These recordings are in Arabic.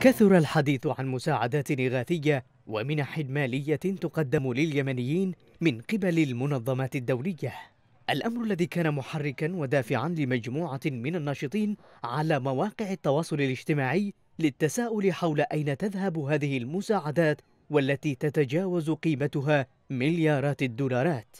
كثر الحديث عن مساعدات إغاثية ومنح مالية تقدم لليمنيين من قبل المنظمات الدولية الأمر الذي كان محركا ودافعا لمجموعة من الناشطين على مواقع التواصل الاجتماعي للتساؤل حول أين تذهب هذه المساعدات والتي تتجاوز قيمتها مليارات الدولارات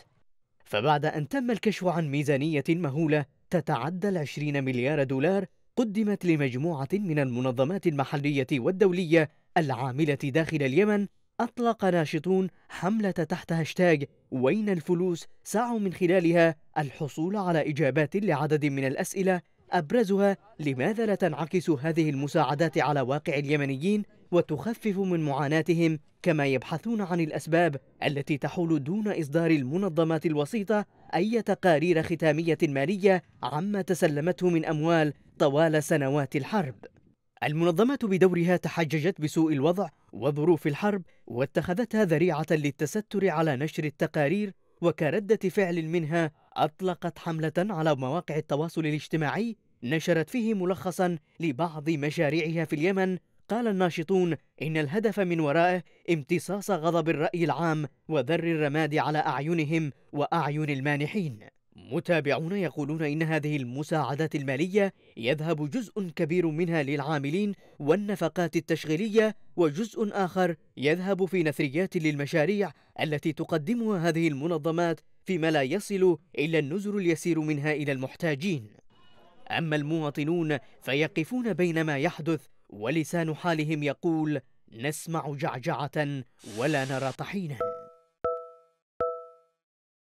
فبعد أن تم الكشف عن ميزانية مهولة تتعدى العشرين مليار دولار قدمت لمجموعة من المنظمات المحلية والدولية العاملة داخل اليمن أطلق ناشطون حملة تحت هاشتاج وين الفلوس سعوا من خلالها الحصول على إجابات لعدد من الأسئلة أبرزها لماذا لا تنعكس هذه المساعدات على واقع اليمنيين وتخفف من معاناتهم كما يبحثون عن الأسباب التي تحول دون إصدار المنظمات الوسيطة أي تقارير ختامية مالية عما تسلمته من أموال طوال سنوات الحرب المنظمات بدورها تحججت بسوء الوضع وظروف الحرب واتخذتها ذريعة للتستر على نشر التقارير وكردة فعل منها أطلقت حملة على مواقع التواصل الاجتماعي نشرت فيه ملخصا لبعض مشاريعها في اليمن قال الناشطون إن الهدف من ورائه امتصاص غضب الرأي العام وذر الرماد على أعينهم وأعين المانحين متابعون يقولون إن هذه المساعدات المالية يذهب جزء كبير منها للعاملين والنفقات التشغيلية وجزء آخر يذهب في نثريات للمشاريع التي تقدمها هذه المنظمات فيما لا يصل إلا النزر اليسير منها إلى المحتاجين أما المواطنون فيقفون بين ما يحدث ولسان حالهم يقول نسمع جعجعة ولا نرى طحينا